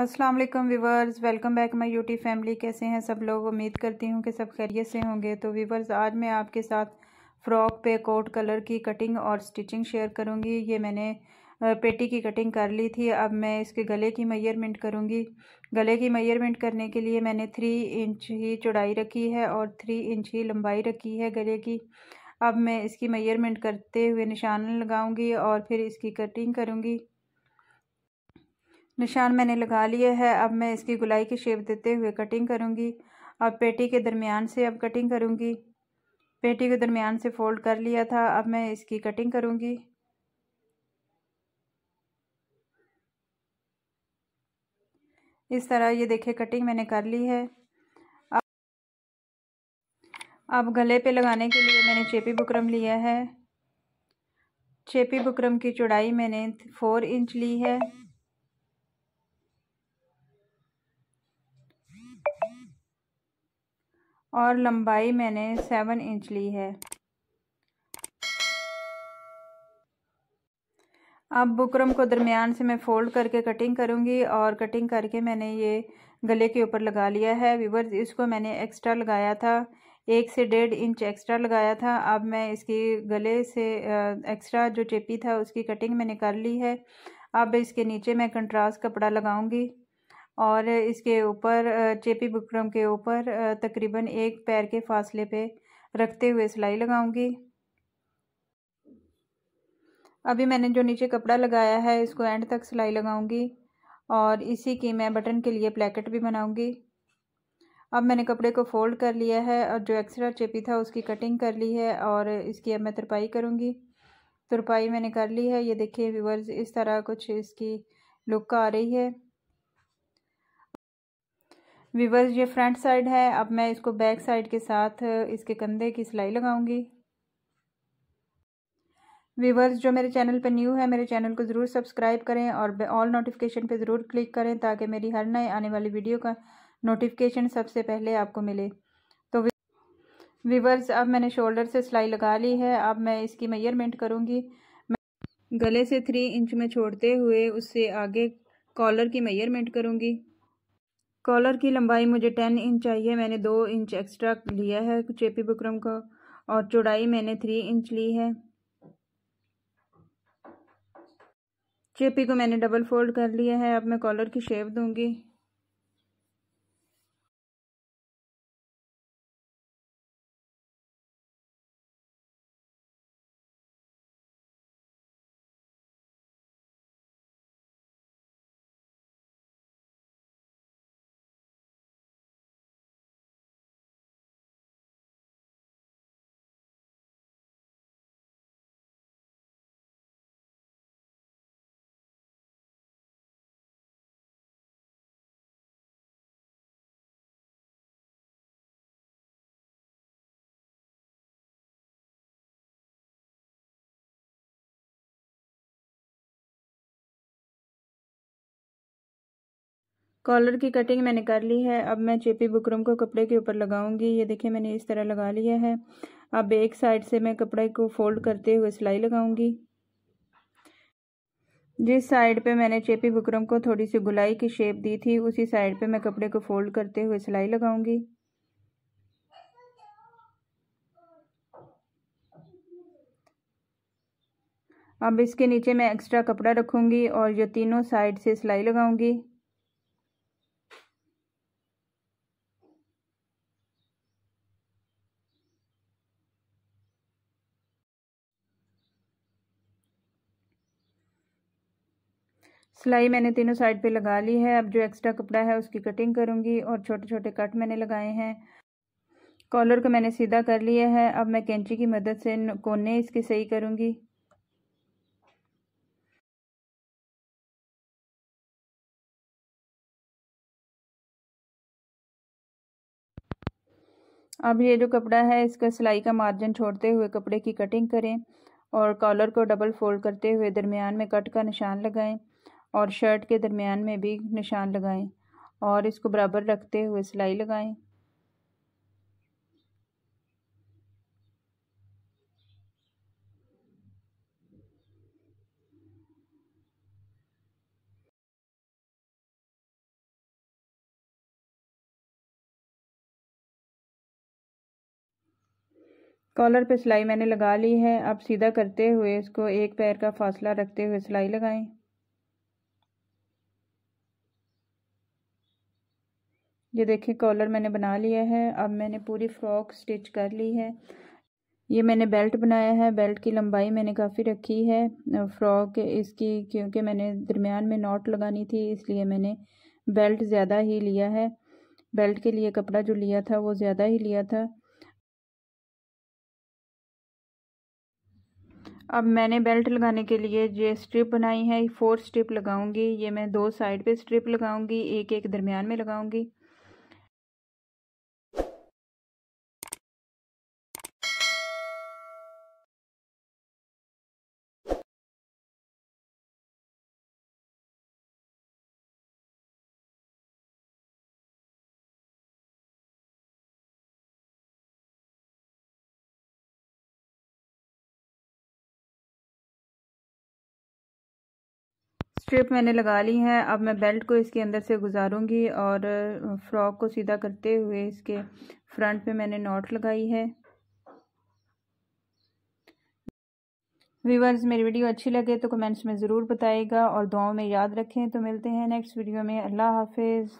अस्सलाम वालेकुम viewers welcome back my UT family कैसे हैं सब लोग उम्मीद करती हूँ कि सब खैरियत से होंगे तो व्यूवर्स आज मैं आपके साथ फ़्रॉक पे कोट कलर की कटिंग और स्टिचिंग शेयर करूँगी ये मैंने पेटी की कटिंग कर ली थी अब मैं इसके गले की मेयरमेंट करूँगी गले की मैयरमेंट करने के लिए मैंने थ्री इंच ही चौड़ाई रखी है और थ्री इंच ही लंबाई रखी है गले की अब मैं इसकी मेयरमेंट करते हुए निशान लगाऊँगी और फिर इसकी कटिंग करूँगी निशान मैंने लगा लिए है अब मैं इसकी गुलाई की शेप देते हुए कटिंग करूँगी अब पेटी के दरमियान से अब कटिंग करूँगी पेटी के दरमियान से फोल्ड कर लिया था अब मैं इसकी कटिंग करूँगी इस तरह ये देखिए कटिंग मैंने कर ली है अब अब गले पे लगाने के लिए मैंने चेपी बुकरम लिया है चेपी बुकरम की चौड़ाई मैंने फोर इंच ली है और लंबाई मैंने सेवन इंच ली है अब बुकरम को दरमियान से मैं फ़ोल्ड करके कटिंग करूँगी और कटिंग करके मैंने ये गले के ऊपर लगा लिया है वीवर्स इसको मैंने एक्स्ट्रा लगाया था एक से डेढ़ इंच एक्स्ट्रा लगाया था अब मैं इसकी गले से एक्स्ट्रा जो चेपी था उसकी कटिंग मैंने कर ली है अब इसके नीचे मैं कंट्रास्ट कपड़ा लगाऊंगी और इसके ऊपर चेपी बुकरम के ऊपर तकरीबन एक पैर के फासले पे रखते हुए सिलाई लगाऊंगी अभी मैंने जो नीचे कपड़ा लगाया है इसको एंड तक सिलाई लगाऊंगी और इसी की मैं बटन के लिए प्लेकेट भी बनाऊंगी अब मैंने कपड़े को फोल्ड कर लिया है और जो एक्स्ट्रा चेपी था उसकी कटिंग कर ली है और इसकी अब मैं तुरपाई करूँगी तुरपाई मैंने कर ली है ये देखिए व्यूवर्स इस तरह कुछ इसकी लुक आ रही है विवर्स ये फ्रंट साइड है अब मैं इसको बैक साइड के साथ इसके कंधे की सिलाई लगाऊंगी व्यूवर्स जो मेरे चैनल पर न्यू है मेरे चैनल को ज़रूर सब्सक्राइब करें और ऑल नोटिफिकेशन पे ज़रूर क्लिक करें ताकि मेरी हर नए आने वाली वीडियो का नोटिफिकेशन सबसे पहले आपको मिले तो व्यूवर्स अब मैंने शोल्डर से सिलाई लगा ली है अब मैं इसकी मेयरमेंट करूँगी गले से थ्री इंच में छोड़ते हुए उससे आगे कॉलर की मेयरमेंट करूँगी कॉलर की लंबाई मुझे टेन इंच चाहिए मैंने दो इंच एक्स्ट्रा लिया है चेपी बुकरम का और चौड़ाई मैंने थ्री इंच ली है चेपी को मैंने डबल फोल्ड कर लिया है अब मैं कॉलर की शेप दूंगी कॉलर की कटिंग मैंने कर ली है अब मैं चेपी बुकरम को कपड़े के ऊपर लगाऊंगी ये देखिए मैंने इस तरह लगा लिया है अब एक साइड से मैं कपड़े को फोल्ड करते हुए सिलाई लगाऊंगी जिस साइड पे मैंने चेपी बुकरम को थोड़ी सी गुलाई की शेप दी थी उसी साइड पे मैं कपड़े को फोल्ड करते हुए सिलाई लगाऊंगी अब इसके नीचे मैं एक्स्ट्रा कपड़ा रखूंगी और जो तीनों साइड से सिलाई लगाऊंगी सिलाई मैंने तीनों साइड पे लगा ली है अब जो एक्स्ट्रा कपड़ा है उसकी कटिंग करूँगी और छोटे छोटे कट मैंने लगाए हैं कॉलर को मैंने सीधा कर लिया है अब मैं कैंची की मदद से कोने इसके सही करूँगी अब ये जो कपड़ा है इसका सिलाई का मार्जिन छोड़ते हुए कपड़े की कटिंग करें और कॉलर को डबल फोल्ड करते हुए दरमियान में कट का निशान लगाएं और शर्ट के दरमियान में भी निशान लगाएं और इसको बराबर रखते हुए सिलाई लगाएं कॉलर पे सिलाई मैंने लगा ली है अब सीधा करते हुए इसको एक पैर का फासला रखते हुए सिलाई लगाएं ये देखिए कॉलर मैंने बना लिया है अब मैंने पूरी फ्रॉक स्टिच कर ली है ये मैंने बेल्ट बनाया है बेल्ट की लंबाई मैंने काफ़ी रखी है फ्रॉक इसकी क्योंकि मैंने दरमियान में नॉट लगानी थी इसलिए मैंने बेल्ट ज़्यादा ही लिया है बेल्ट के लिए कपड़ा जो लिया था वो ज़्यादा ही लिया था अब मैंने बेल्ट लगाने के लिए ये स्ट्रिप बनाई है फोर स्ट्रिप लगाऊंगी ये मैं दो साइड पे स्ट्रिप लगाऊंगी एक एक दरमियान में लगाऊंगी स्ट्रिप मैंने लगा ली है अब मैं बेल्ट को इसके अंदर से गुजारूंगी और फ्रॉक को सीधा करते हुए इसके फ्रंट पे मैंने नॉट लगाई है व्यूवर्स मेरी वीडियो अच्छी लगे तो कमेंट्स में ज़रूर बताइएगा और दुआओं में याद रखें तो मिलते हैं नेक्स्ट वीडियो में अल्लाह हाफिज़